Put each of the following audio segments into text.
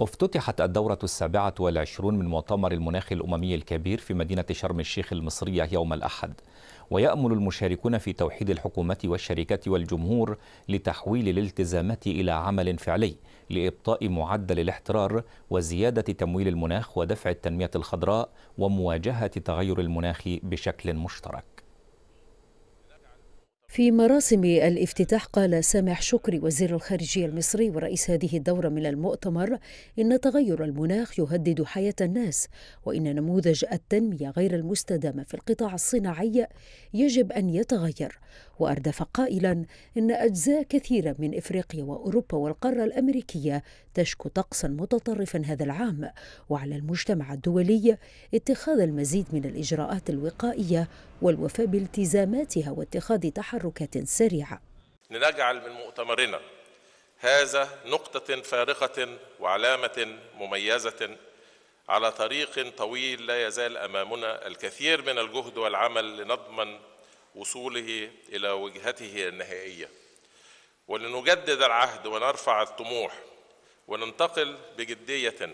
افتتحت الدورة السابعة والعشرون من مؤتمر المناخ الأممي الكبير في مدينة شرم الشيخ المصرية يوم الأحد ويأمل المشاركون في توحيد الحكومة والشركات والجمهور لتحويل الالتزامات إلى عمل فعلي لإبطاء معدل الاحترار وزيادة تمويل المناخ ودفع التنمية الخضراء ومواجهة تغير المناخ بشكل مشترك في مراسم الافتتاح قال سامح شكري وزير الخارجية المصري ورئيس هذه الدورة من المؤتمر إن تغير المناخ يهدد حياة الناس وإن نموذج التنمية غير المستدامة في القطاع الصناعي يجب أن يتغير وأردف قائلا إن أجزاء كثيرة من إفريقيا وأوروبا والقارة الأمريكية تشكو طقسا متطرفا هذا العام وعلى المجتمع الدولي اتخاذ المزيد من الإجراءات الوقائية والوفاء بالتزاماتها واتخاذ تحركات سريعة لنجعل من مؤتمرنا هذا نقطة فارقة وعلامة مميزة على طريق طويل لا يزال أمامنا الكثير من الجهد والعمل لنضمن وصوله إلى وجهته النهائية ولنجدد العهد ونرفع الطموح وننتقل بجدية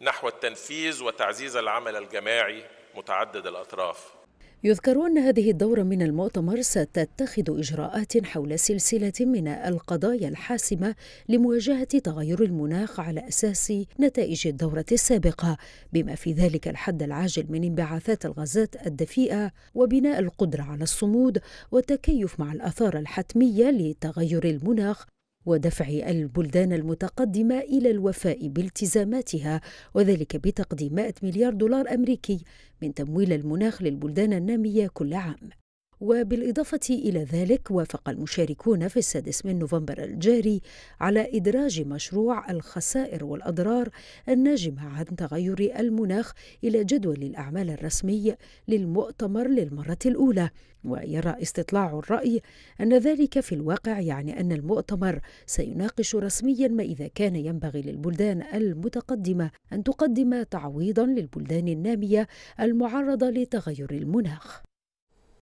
نحو التنفيذ وتعزيز العمل الجماعي متعدد الأطراف يذكر أن هذه الدورة من المؤتمر ستتخذ إجراءات حول سلسلة من القضايا الحاسمة لمواجهة تغير المناخ على أساس نتائج الدورة السابقة بما في ذلك الحد العاجل من انبعاثات الغازات الدفيئة وبناء القدرة على الصمود والتكيف مع الآثار الحتمية لتغير المناخ ودفع البلدان المتقدمة إلى الوفاء بالتزاماتها وذلك بتقديم 100 مليار دولار أمريكي من تمويل المناخ للبلدان النامية كل عام وبالإضافة إلى ذلك وافق المشاركون في السادس من نوفمبر الجاري على إدراج مشروع الخسائر والأضرار الناجمة عن تغير المناخ إلى جدول الأعمال الرسمي للمؤتمر للمرة الأولى ويرى استطلاع الرأي أن ذلك في الواقع يعني أن المؤتمر سيناقش رسميا ما إذا كان ينبغي للبلدان المتقدمة أن تقدم تعويضا للبلدان النامية المعرضة لتغير المناخ